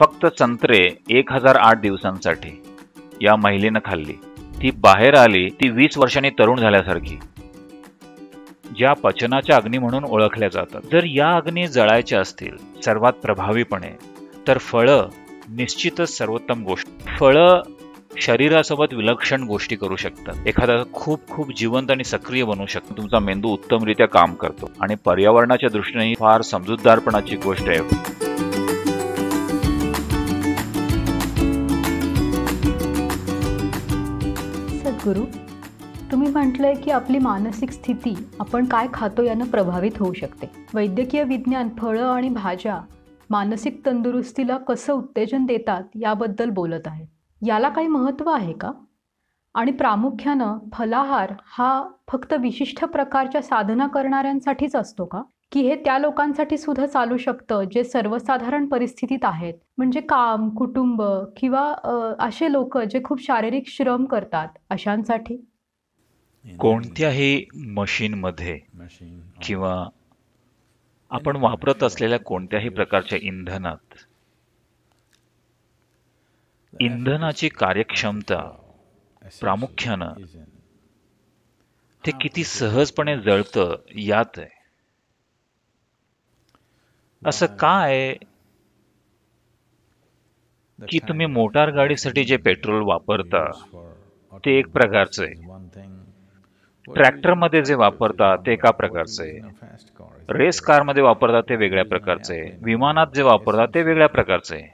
फक्त संत्रे एक हजार आठ दिवसांसाठी या महिलेनं खाल्ली ती बाहेर आली ती वीस वर्षांनी तरुण झाल्यासारखी ज्या पचनाच्या अग्नी म्हणून ओळखल्या जातात जर या अग्नी जळायच्या असतील सर्वात प्रभावीपणे तर फळं निश्चितच सर्वोत्तम गोष्ट फळं शरीरासोबत विलक्षण गोष्टी करू शकतात एखादा खूप खूप जिवंत आणि सक्रिय बनू शकतो तुमचा मेंदू उत्तमरित्या काम करतो आणि पर्यावरणाच्या दृष्टीने फार समजूतदारपणाची गोष्ट आहे गुरु तुम्ही म्हटलंय की आपली मानसिक स्थिती आपण काय खातो यानं प्रभावित होऊ शकते वैद्यकीय विज्ञान फळं आणि भाज्या मानसिक तंदुरुस्तीला कसं उत्तेजन देतात याबद्दल बोलत आहे याला काही महत्त्व आहे का आणि प्रामुख्यानं फलाहार हा फक्त विशिष्ट प्रकारच्या साधना करणाऱ्यांसाठीच असतो का की हे त्या लोकांसाठी सुद्धा चालू शकतं जे सर्वसाधारण परिस्थितीत आहेत म्हणजे काम कुटुंब किंवा असे लोक जे खूप शारीरिक श्रम करतात अशांसाठी कोणत्याही मध्ये किंवा आपण वापरत असलेल्या कोणत्याही प्रकारच्या इंधनात इंधनाची कार्यक्षमता प्रामुख्यानं ते किती सहजपणे जळतं यात आहे असं का आहे की तुम्ही मोटार गाडीसाठी जे पेट्रोल वापरता ते एक प्रकारचं आहे ट्रॅक्टरमध्ये जे वापरता ते एका प्रकारचं आहे रेस कारमध्ये वापरता ते वेगळ्या प्रकारचं आहे विमानात जे वापरता ते वेगळ्या प्रकारचं आहे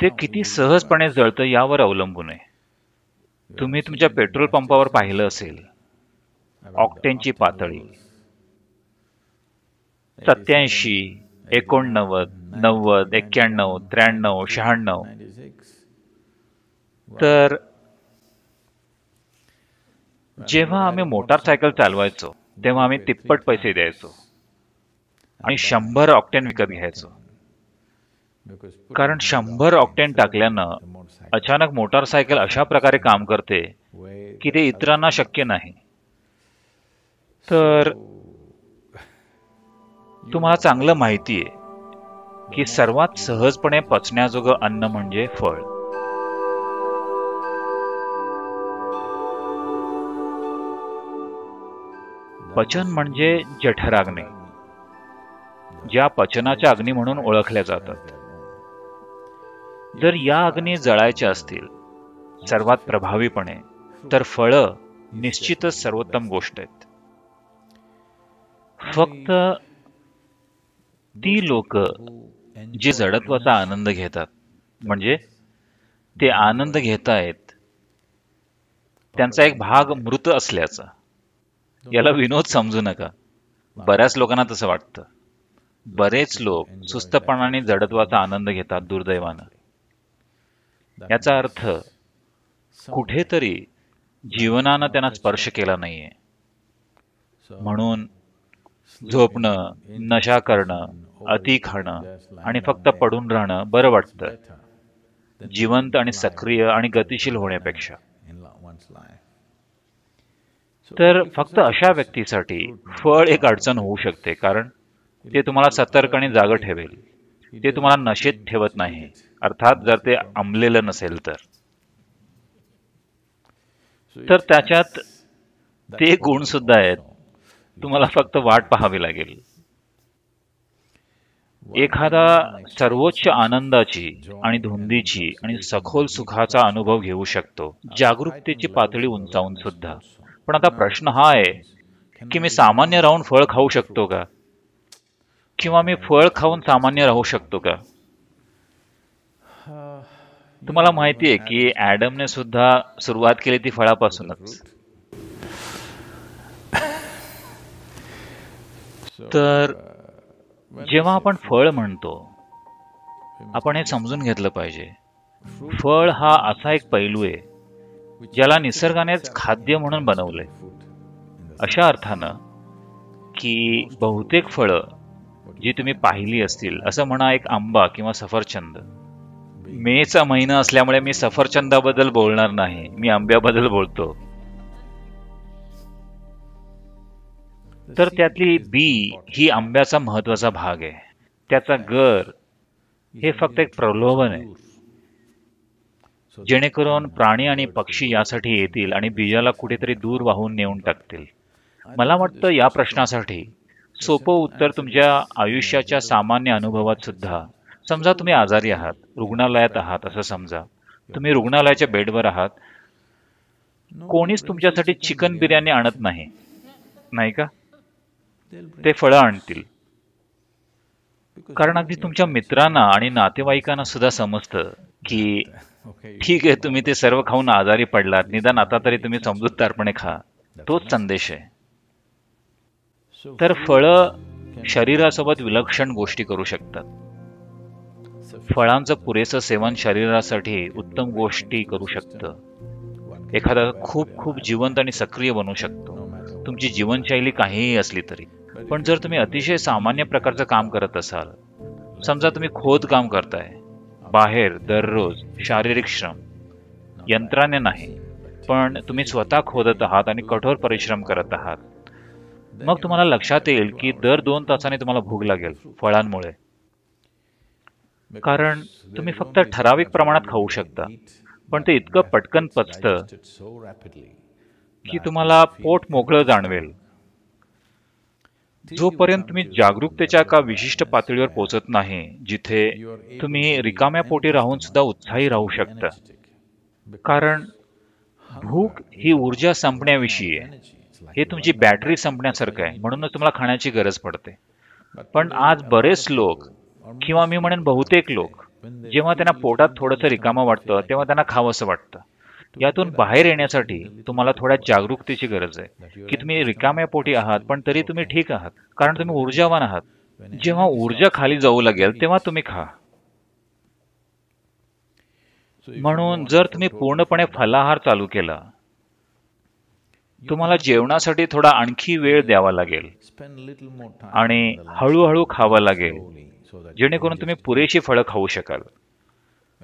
ते किती सहजपणे जळतं यावर अवलंबून आहे तुम्ही तुमच्या पेट्रोल पंपावर पाहिलं असेल ऑक्टेनची पातळी सत्याऐंशी एकोणनव्वद नव्वद एक्क्याण्णव त्र्याण्णव शहाण्णव तर जेव्हा आम्ही मोटारसायकल चालवायचो तेव्हा आम्ही तिप्पट पैसे द्यायचो आणि शंभर ऑक्टेन विकत घ्यायचो कारण शंभर ऑक्टेन टाकल्यानं अचानक मोटारसायकल अशा प्रकारे काम करते की ते इतरांना शक्य नाही तर तुम्हाला चांगलं माहिती आहे की सर्वात सहजपणे पचण्याजोगं अन्न म्हणजे फळ पचन म्हणजे जठराग्ने ज्या पचनाच्या अग्नी म्हणून ओळखल्या जातात जर या अग्नी जळायच्या असतील सर्वात प्रभावीपणे तर फळं निश्चितच सर्वोत्तम गोष्ट आहेत फक्त ती लोक जे जडत्वाचा आनंद घेतात म्हणजे ते आनंद आहेत त्यांचा एक भाग मृत असल्याचा याला विनोद समजू नका बऱ्याच लोकांना तसं वाटतं बरेच लोक सुस्तपणाने जडत्वाचा आनंद घेतात दुर्दैवानं याचा अर्थ कुठेतरी जीवनानं त्यांना स्पर्श केला नाहीये म्हणून झोपणं नशा करणं अति खाणं आणि फक्त पडून राहणं बरं वाटतं जिवंत आणि सक्रिय आणि गतिशील होण्यापेक्षा तर फक्त अशा व्यक्तीसाठी फळ एक अडचण होऊ शकते कारण ते तुम्हाला सतर्क आणि जागं ठेवेल ते तुम्हाला नशेत ठेवत नाही अर्थात जर ते आमलेलं नसेल तर त्याच्यात ते गुण सुद्धा आहेत तुम्हाला फक्त वाट पाहावी लागेल एखादा सर्वोच्च आनंदाची आणि धुंदीची आणि सखोल सुखाचा अनुभव घेऊ शकतो जागरूकतेची पातळी उंचावून सुद्धा पण आता प्रश्न हा आहे की मी सामान्य राहून फळ खाऊ शकतो का किंवा मी फळ खाऊन सामान्य राहू शकतो का तुम्हाला माहिती आहे की ॲडमने सुद्धा सुरुवात केली ती फळापासूनच तर जेव्हा आपण फळ म्हणतो आपण हे समजून घेतलं पाहिजे फळ हा असा एक पैलू आहे ज्याला निसर्गानेच खाद्य म्हणून बनवलंय अशा अर्थानं की बहुतेक फळं जी तुम्ही पाहिली असतील असं म्हणा एक आंबा किंवा सफरचंद मेचा महिना असल्यामुळे मी सफरचंदाबद्दल बोलणार नाही मी आंब्याबद्दल बोलतो तर त्यातली बी ही आंब्याचा महत्वाचा भाग आहे त्याचा गर हे फक्त एक प्रलोभन आहे जेणेकरून प्राणी आणि पक्षी यासाठी येतील आणि बीजाला कुठेतरी दूर वाहून नेऊन टाकतील मला वाटतं या प्रश्नासाठी सोपं उत्तर तुमच्या आयुष्याच्या सामान्य अनुभवात सुद्धा समजा तुम्ही आजारी आहात रुग्णालयात आहात असं समजा तुम्ही रुग्णालयाच्या बेडवर आहात कोणीच तुमच्यासाठी चिकन बिर्याणी आणत नाही नाही का ते फळं आणतील कारण अगदी तुमच्या मित्रांना आणि नातेवाईकांना सुद्धा समजतं की ठीक आहे तुम्ही ते सर्व खाऊन आजारी पडलात निदान आता तरी तुम्ही समजूतदारपणे खा तोच संदेश आहे तर फळं शरीरासोबत विलक्षण गोष्टी करू शकतात फळांचं पुरेसं सेवन शरीरासाठी उत्तम गोष्टी करू शकतं एखादा खूप खूप जिवंत आणि सक्रिय बनू शकतो तुमची जीवनशैली काहीही असली तरी पण जर तुम्ही अतिशय सामान्य प्रकारचं काम करत असाल समजा तुम्ही खोद काम करताय बाहेर दररोज शारीरिक श्रम यंत्राने नाही पण तुम्ही स्वतः खोदत आहात आणि कठोर परिश्रम करत आहात मग तुम्हाला लक्षात येईल की दर दोन तासाने तुम्हाला भूक लागेल फळांमुळे कारण तुम्ही फक्त ठराविक प्रमाणात खाऊ शकता पण ते इतकं पटकन पचत की तुम्हाला पोट मोकळं जाणवेल जोपर्यंत तुम्ही जागरूकतेच्या एका विशिष्ट पातळीवर पोहोचत नाही जिथे तुम्ही रिकाम्या पोटी राहून सुद्धा उत्साही राहू शकता कारण भूक ही ऊर्जा संपण्याविषयी आहे हे तुमची बॅटरी संपण्यासारखं आहे म्हणूनच तुम्हाला खाण्याची गरज पडते पण आज बरेच लोक किंवा मी म्हणेन बहुतेक लोक जेव्हा त्यांना पोटात थोडंसं रिकामं वाटतं तेव्हा त्यांना असं वाटतं यातून बाहेर येण्यासाठी तुम्हाला थोड्या जागरूकतेची गरज आहे की तुम्ही रिकाम्या पोटी आहात पण तरी तुम्ही ठीक आहात कारण तुम्ही ऊर्जावान आहात जेव्हा ऊर्जा खाली जाऊ लागेल तेव्हा तुम्ही खा म्हणून जर तुम्ही पूर्णपणे फलाहार चालू केला तुम्हाला जेवणासाठी थोडा आणखी वेळ द्यावा लागेल आणि हळूहळू खावा लागेल जेणेकरून तुम्ही पुरेशी फळं खाऊ शकाल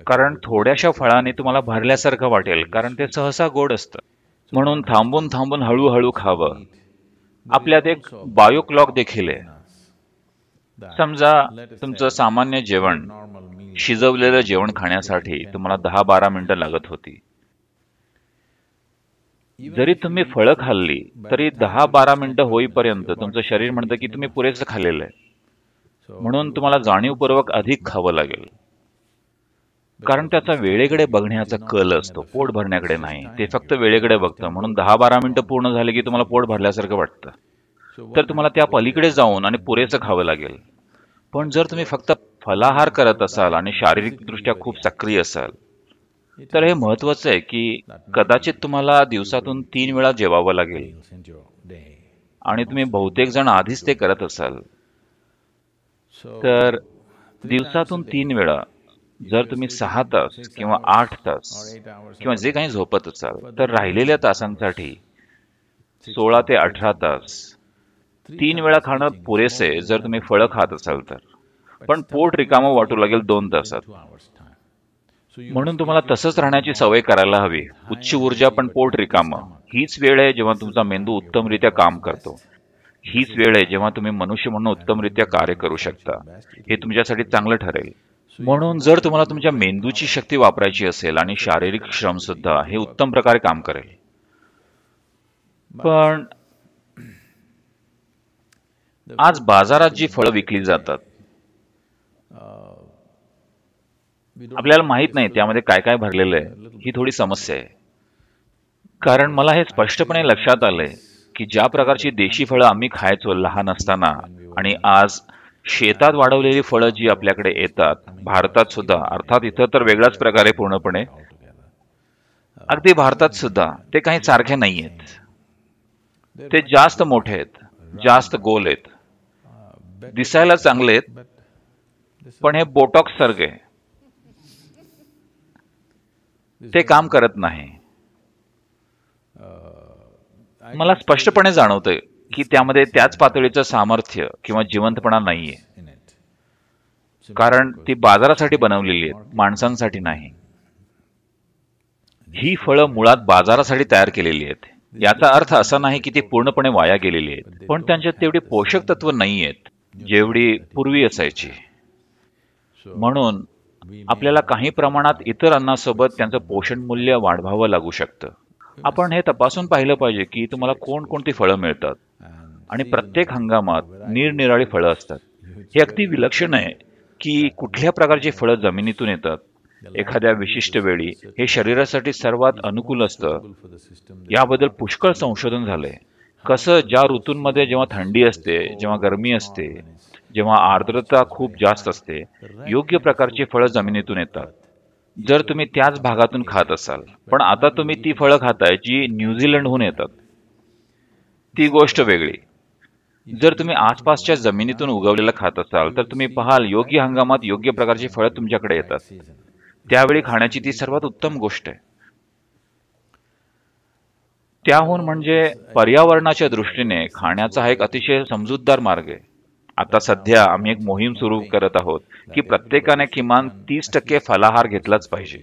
कारण थोड्याशा फळाने तुम्हाला भरल्यासारखं वाटेल कारण ते सहसा गोड असत म्हणून थांबून थांबून हळूहळू खावं आपल्यात एक बायोक्लॉक देखील आहे समजा तुमचं सामान्य जेवण शिजवलेलं जेवण खाण्यासाठी तुम्हाला दहा बारा मिनिटं लागत होती जरी तुम्ही फळं खाल्ली तरी दहा बारा मिनिटं होईपर्यंत तुमचं शरीर म्हणतं की तुम्ही पुरेसं खाल्लेलं आहे म्हणून तुम्हाला जाणीवपूर्वक अधिक खावं लागेल कारण त्याचा वेळेकडे बघण्याचा कल असतो पोट भरण्याकडे नाही ते फक्त वेळेकडे बघतं म्हणून दहा बारा मिनिटं पूर्ण झाले की तुम्हाला पोट भरल्यासारखं वाटतं तर तुम्हाला त्या पलीकडे जाऊन आणि पुरेसं खावं लागेल पण जर तुम्ही फक्त फलाहार करत असाल आणि शारीरिकदृष्ट्या खूप सक्रिय असाल तर हे महत्वाचं आहे की कदाचित तुम्हाला दिवसातून तीन वेळा जेवावं लागेल आणि तुम्ही बहुतेक जण आधीच ते करत असाल तर दिवसातून तीन वेळा जर तुम्ही सहा तास किंवा आठ तास किंवा जे काही झोपत असाल तर राहिलेल्या तासांसाठी सोळा ते अठरा तास तीन वेळा खाणं पुरेसे जर तुम्ही फळं खात असाल तर पण पोट रिकामं वाटू लागेल दोन तासात म्हणून तुम्हाला तसंच राहण्याची सवय करायला हवी उच्च ऊर्जा पण पोट रिकामं हीच वेळ आहे जेव्हा तुमचा मेंदू उत्तमरित्या काम करतो हीच वेळ आहे जेव्हा तुम्ही मनुष्य म्हणून उत्तमरित्या कार्य करू शकता हे तुमच्यासाठी चांगलं ठरेल म्हणून जर तुम्हाला तुमच्या मेंदूची शक्ती वापरायची असेल आणि शारीरिक श्रम सुद्धा हे उत्तम प्रकारे काम करेल पण आज बाजारात जी फळं विकली जातात आपल्याला माहित नाही त्यामध्ये काय काय भरलेलं आहे ही थोडी समस्या आहे कारण मला हे स्पष्टपणे लक्षात आलंय की ज्या प्रकारची देशी फळं आम्ही खायचो लहान असताना आणि आज शेतात वाढवलेली फळं जी आपल्याकडे येतात भारतात सुद्धा अर्थात इथं तर वेगळ्याच प्रकारे पूर्णपणे अगदी भारतात सुद्धा ते काही सारखे नाही आहेत ते जास्त मोठे आहेत जास्त गोल आहेत दिसायला चांगले आहेत पण हे बोटॉक्स सारखे ते काम करत नाही मला स्पष्टपणे जाणवतंय की त्यामध्ये त्याच पातळीचं सामर्थ्य किंवा जिवंतपणा नाहीये कारण ती बाजारासाठी बनवलेली आहेत माणसांसाठी नाही ही फळं मुळात बाजारासाठी तयार केलेली आहेत याचा अर्थ असा नाही की ती पूर्णपणे वाया गेलेली आहेत पण त्यांच्यात तेवढी पोषक तत्व नाही आहेत जेवढी पूर्वी असायची म्हणून आपल्याला काही प्रमाणात इतर अन्नासोबत त्यांचं पोषण मूल्य वाढवावं लागू शकतं आपण हे तपासून पाहिलं पाहिजे की तुम्हाला कोणकोणती फळं मिळतात आणि प्रत्येक हंगामात निरनिराळी फळं असतात हे अगदी विलक्षण आहे की कुठल्या प्रकारची फळं जमिनीतून येतात एखाद्या विशिष्ट वेळी हे शरीरासाठी सर्वात अनुकूल असतं याबद्दल पुष्कळ संशोधन झालंय कसं ज्या ऋतूंमध्ये जेव्हा थंडी असते जेव्हा गरमी असते जेव्हा आर्द्रता खूप जास्त असते योग्य प्रकारची फळं जमिनीतून येतात जर तुम्ही त्याच भागातून खात असाल पण आता तुम्ही ती फळं खाताय जी न्यूझीलंडहून येतात ती गोष्ट वेगळी जर तुम्ही आसपासच्या जमिनीतून उगवलेलं खात असाल तर तुम्ही पाहाल योग्य हंगामात योग्य प्रकारची फळं तुमच्याकडे येतात त्यावेळी खाण्याची ती सर्वात उत्तम गोष्ट आहे त्याहून म्हणजे पर्यावरणाच्या दृष्टीने खाण्याचा हा एक अतिशय समजूतदार मार्ग आहे आता सध्या आम्ही एक मोहीम सुरू करत आहोत की प्रत्येकाने किमान तीस टक्के फलाहार घेतलाच पाहिजे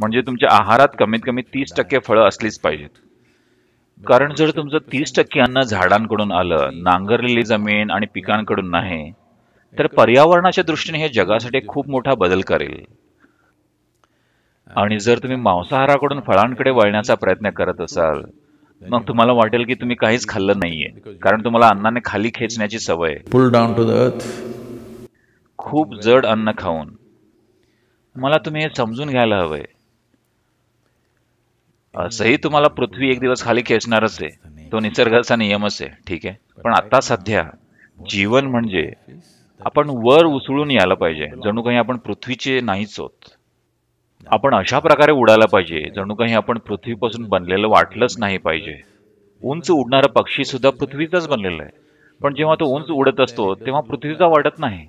म्हणजे तुमच्या आहारात कमीत कमी तीस टक्के फळं असलीच पाहिजेत म्हणजे कारण जर तुमचं तीस टक्के अन्न झाडांकडून आलं नांगरलेली जमीन आणि पिकांकडून नाही तर पर्यावरणाच्या दृष्टीने हे जगासाठी खूप मोठा बदल करेल आणि जर तुम्ही मांसाहाराकडून फळांकडे वळण्याचा प्रयत्न करत असाल मग तुम्हाला वाटेल की तुम्ही काहीच खाल्लं नाहीये कारण तुम्हाला अन्नाने खाली खेचण्याची सवय पुल डाऊन टू खूप जड अन्न खाऊन मला तुम्ही हे समजून घ्यायला हवंय असंही तुम्हाला पृथ्वी एक दिवस खाली खेचणारच आहे तो निसर्गाचा नियमच आहे ठीक आहे पण आता सध्या जीवन म्हणजे आपण वर उसळून यायला पाहिजे जणू काही आपण पृथ्वीचे नाहीच होत आपण अशा प्रकारे उडायला पाहिजे जणू काही आपण पृथ्वीपासून बनलेलं वाटलंच नाही पाहिजे उंच उडणारा पक्षी सुद्धा पृथ्वीचाच बनलेला आहे पण जेव्हा तो उंच उडत असतो तेव्हा पृथ्वीचा वाटत नाही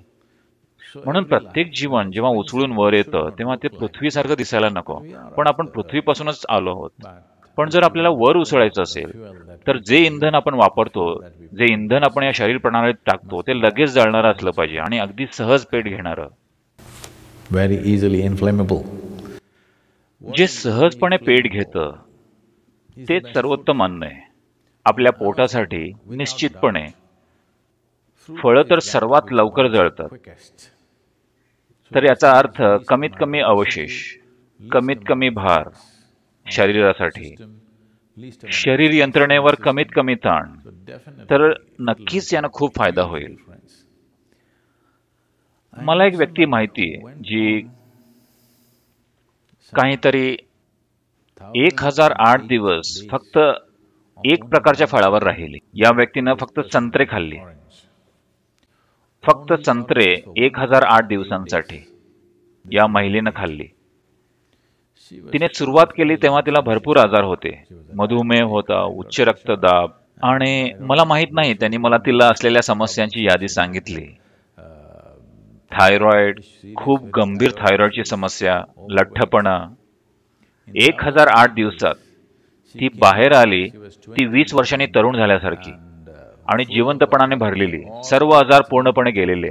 म्हणून प्रत्येक जीवन म्हणजे जेव्हा उचलून वर येतं तेव्हा ते पृथ्वीसारखं म्हणजे दिसायला नको पण आपण पृथ्वीपासूनच आलो आहोत पण जर आपल्याला वर उसळायचं असेल तर जे इंधन आपण वापरतो जे इंधन आपण या शरीर प्रणालीत टाकतो ते लगेच जाळणार असलं पाहिजे आणि अगदी सहज पेट घेणार व्हेरी इझिली इन्फ्लेमेबल जे सहजपणे पेट घेतं तेच सर्वोत्तम अन्न आहे आपल्या पोटासाठी निश्चितपणे फळं तर सर्वात लवकर जळतात तर याचा अर्थ कमीत कमी अवशेष कमीत कमी भार शरीरासाठी शरीर यंत्रणेवर कमीत कमी ताण तर नक्कीच यानं खूप फायदा होईल मला एक व्यक्ती माहिती आहे जी काहीतरी एक हजार आठ दिवस फक्त एक प्रकारच्या फळावर राहिली या व्यक्तीनं फक्त संत्रे खाल्ली फक्त संत्रे एक हजार आठ दिवसांसाठी या महिलेनं खाल्ली तिने सुरुवात केली तेव्हा तिला भरपूर आजार होते मधुमेह होता उच्च रक्तदाब आणि मला माहित नाही त्यांनी मला तिला असलेल्या समस्यांची यादी सांगितली थायरॉइड खूप गंभीर थायरॉइडची समस्या लठ्ठपणा एक हजार आठ दिवसात ती बाहेर आली ती वीस वर्षांनी तरुण झाल्यासारखी आणि जिवंतपणाने भरलेली सर्व आजार पूर्णपणे गेलेले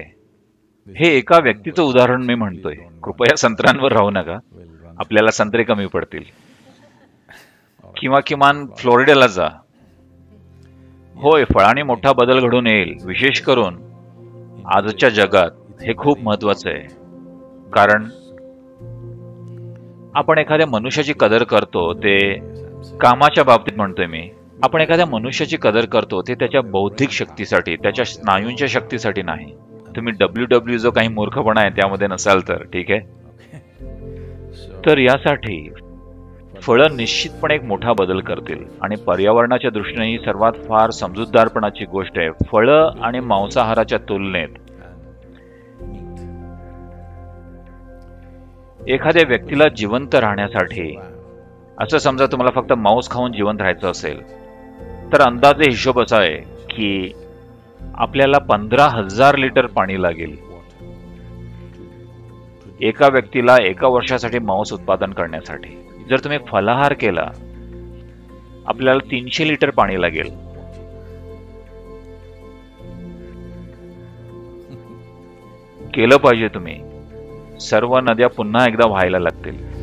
हे एका व्यक्तीचं उदाहरण मी म्हणतोय कृपया संत्रांवर राहू नका आपल्याला संत्रे कमी पडतील किंवा किमान फ्लोरिडाला जा होय फळाने मोठा बदल घडून येईल विशेष करून आजच्या जगात हे खूप महत्वाचं आहे कारण आपण एखाद्या मनुष्याची कदर करतो ते कामाच्या बाबतीत म्हणतोय मी आपण एखाद्या मनुष्याची कदर करतो ते त्याच्या बौद्धिक शक्तीसाठी त्याच्या स्नायूंच्या शक्तीसाठी नाही तुम्ही डब्ल्यू डब्ल्यू जो काही मूर्खपणा आहे त्यामध्ये नसाल तर ठीक आहे तर यासाठी फळं निश्चितपणे एक मोठा बदल करतील आणि पर्यावरणाच्या दृष्टीने ही सर्वात फार समजूतदारपणाची गोष्ट आहे फळं आणि मांसाहाराच्या तुलनेत एखाद्या व्यक्तीला जिवंत राहण्यासाठी असं समजा तुम्हाला फक्त मांस खाऊन जिवंत राहायचं असेल तर अंदाजे हिशोब असा आहे की आपल्याला पंधरा हजार लिटर पाणी लागेल एका व्यक्तीला एका वर्षासाठी मांस उत्पादन करण्यासाठी जर तुम्ही फलाहार केला आपल्याला तीनशे लिटर पाणी लागेल केलं पाहिजे तुम्ही सर्व नद्या पुन्हा एकदा व्हायला लागतील